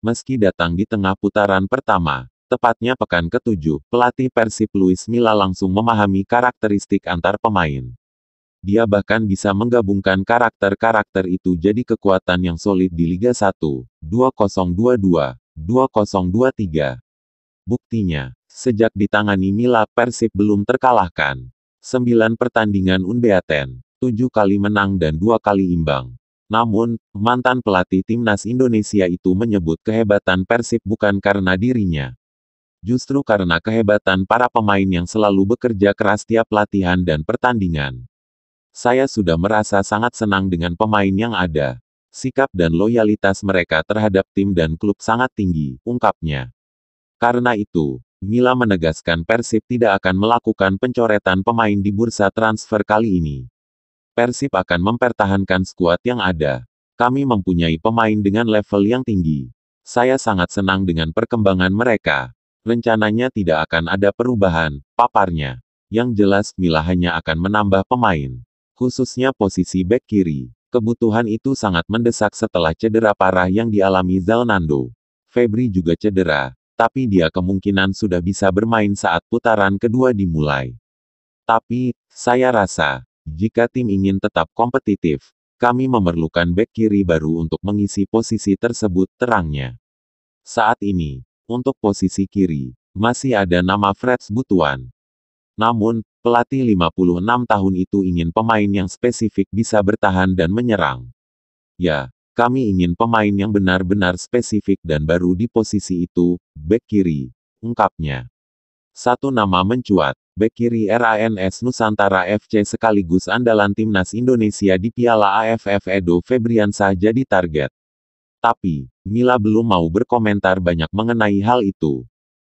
Meski datang di tengah putaran pertama, tepatnya pekan ke-7, pelatih Persib Luis Mila langsung memahami karakteristik antar pemain. Dia bahkan bisa menggabungkan karakter-karakter itu jadi kekuatan yang solid di Liga 1, 2022, 2023. Buktinya, sejak ditangani Mila Persib belum terkalahkan. 9 pertandingan unbeaten, 7 kali menang dan 2 kali imbang. Namun, mantan pelatih timnas Indonesia itu menyebut kehebatan Persib bukan karena dirinya. Justru karena kehebatan para pemain yang selalu bekerja keras tiap latihan dan pertandingan. Saya sudah merasa sangat senang dengan pemain yang ada. Sikap dan loyalitas mereka terhadap tim dan klub sangat tinggi, ungkapnya. Karena itu, Mila menegaskan Persib tidak akan melakukan pencoretan pemain di bursa transfer kali ini. Persib akan mempertahankan skuad yang ada. Kami mempunyai pemain dengan level yang tinggi. Saya sangat senang dengan perkembangan mereka. Rencananya tidak akan ada perubahan, paparnya. Yang jelas, Mila hanya akan menambah pemain. Khususnya posisi back kiri. Kebutuhan itu sangat mendesak setelah cedera parah yang dialami Zalnando. Febri juga cedera, tapi dia kemungkinan sudah bisa bermain saat putaran kedua dimulai. Tapi, saya rasa, jika tim ingin tetap kompetitif, kami memerlukan back kiri baru untuk mengisi posisi tersebut terangnya. Saat ini, untuk posisi kiri, masih ada nama Freds Butuan. Namun, pelatih 56 tahun itu ingin pemain yang spesifik bisa bertahan dan menyerang. Ya, kami ingin pemain yang benar-benar spesifik dan baru di posisi itu, back kiri, ungkapnya. Satu nama mencuat, bek kiri RANS Nusantara FC sekaligus andalan timnas Indonesia di Piala AFF Edo Febriansah jadi target. Tapi, Mila belum mau berkomentar banyak mengenai hal itu.